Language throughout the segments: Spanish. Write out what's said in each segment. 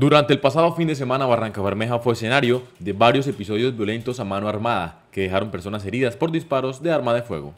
Durante el pasado fin de semana, Barranca Bermeja fue escenario de varios episodios violentos a mano armada que dejaron personas heridas por disparos de arma de fuego.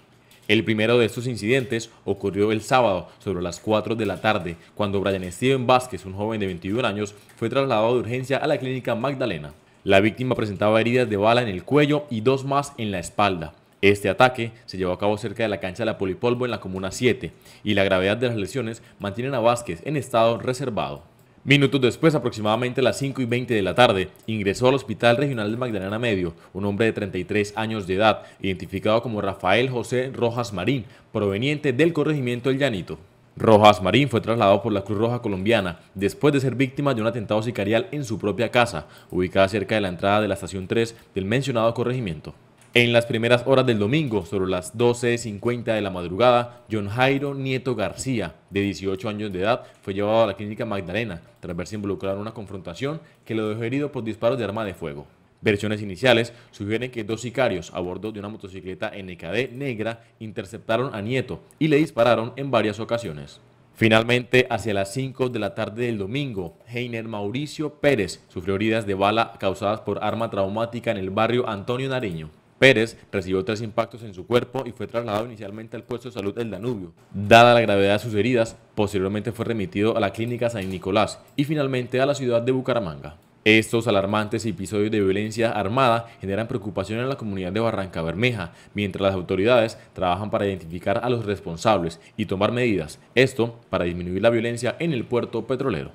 El primero de estos incidentes ocurrió el sábado sobre las 4 de la tarde, cuando Brian Steven Vázquez, un joven de 21 años, fue trasladado de urgencia a la clínica Magdalena. La víctima presentaba heridas de bala en el cuello y dos más en la espalda. Este ataque se llevó a cabo cerca de la cancha de la Polipolvo en la Comuna 7 y la gravedad de las lesiones mantienen a Vázquez en estado reservado. Minutos después, aproximadamente a las 5 y 20 de la tarde, ingresó al Hospital Regional de Magdalena Medio un hombre de 33 años de edad, identificado como Rafael José Rojas Marín, proveniente del corregimiento El Llanito. Rojas Marín fue trasladado por la Cruz Roja Colombiana después de ser víctima de un atentado sicarial en su propia casa, ubicada cerca de la entrada de la Estación 3 del mencionado corregimiento. En las primeras horas del domingo, sobre las 12.50 de la madrugada, John Jairo Nieto García, de 18 años de edad, fue llevado a la clínica Magdalena tras verse involucrado en una confrontación que lo dejó herido por disparos de arma de fuego. Versiones iniciales sugieren que dos sicarios a bordo de una motocicleta NKD negra interceptaron a Nieto y le dispararon en varias ocasiones. Finalmente, hacia las 5 de la tarde del domingo, Heiner Mauricio Pérez sufrió heridas de bala causadas por arma traumática en el barrio Antonio Nariño. Pérez recibió tres impactos en su cuerpo y fue trasladado inicialmente al puesto de salud del Danubio. Dada la gravedad de sus heridas, posteriormente fue remitido a la clínica San Nicolás y finalmente a la ciudad de Bucaramanga. Estos alarmantes episodios de violencia armada generan preocupación en la comunidad de Barranca Bermeja, mientras las autoridades trabajan para identificar a los responsables y tomar medidas, esto para disminuir la violencia en el puerto petrolero.